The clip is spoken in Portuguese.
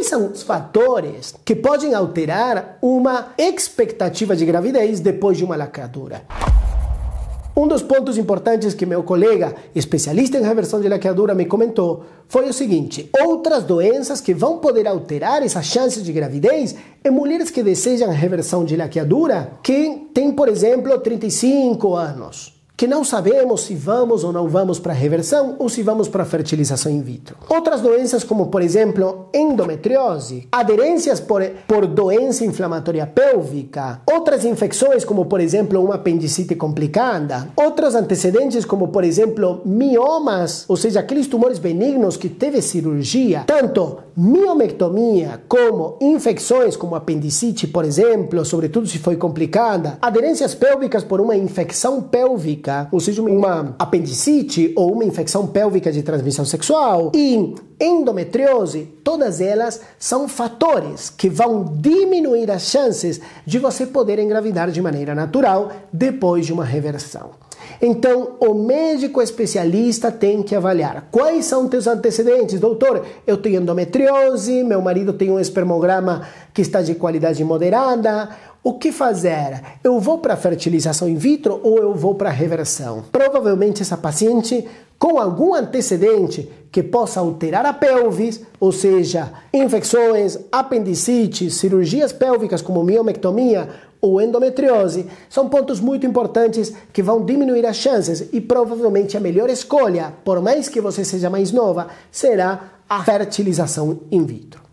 Quais são os fatores que podem alterar uma expectativa de gravidez depois de uma lacradura? Um dos pontos importantes que meu colega, especialista em reversão de laqueadura, me comentou foi o seguinte: outras doenças que vão poder alterar essa chance de gravidez em é mulheres que desejam reversão de laqueadura, que têm, por exemplo, 35 anos que não sabemos se vamos ou não vamos para reversão ou se vamos para fertilização in vitro. Outras doenças, como por exemplo endometriose, aderências por, por doença inflamatória pélvica, outras infecções, como por exemplo uma apendicite complicada, outros antecedentes, como por exemplo miomas, ou seja, aqueles tumores benignos que teve cirurgia, tanto miomectomia como infecções, como apendicite, por exemplo, sobretudo se foi complicada, aderências pélvicas por uma infecção pélvica ou seja, uma apendicite ou uma infecção pélvica de transmissão sexual e endometriose, todas elas são fatores que vão diminuir as chances de você poder engravidar de maneira natural depois de uma reversão. Então, o médico especialista tem que avaliar quais são teus antecedentes. Doutor, eu tenho endometriose, meu marido tem um espermograma que está de qualidade moderada, o que fazer? Eu vou para fertilização in vitro ou eu vou para reversão? Provavelmente essa paciente com algum antecedente que possa alterar a pelvis, ou seja, infecções, apendicite, cirurgias pélvicas como miomectomia ou endometriose, são pontos muito importantes que vão diminuir as chances e provavelmente a melhor escolha, por mais que você seja mais nova, será a fertilização in vitro.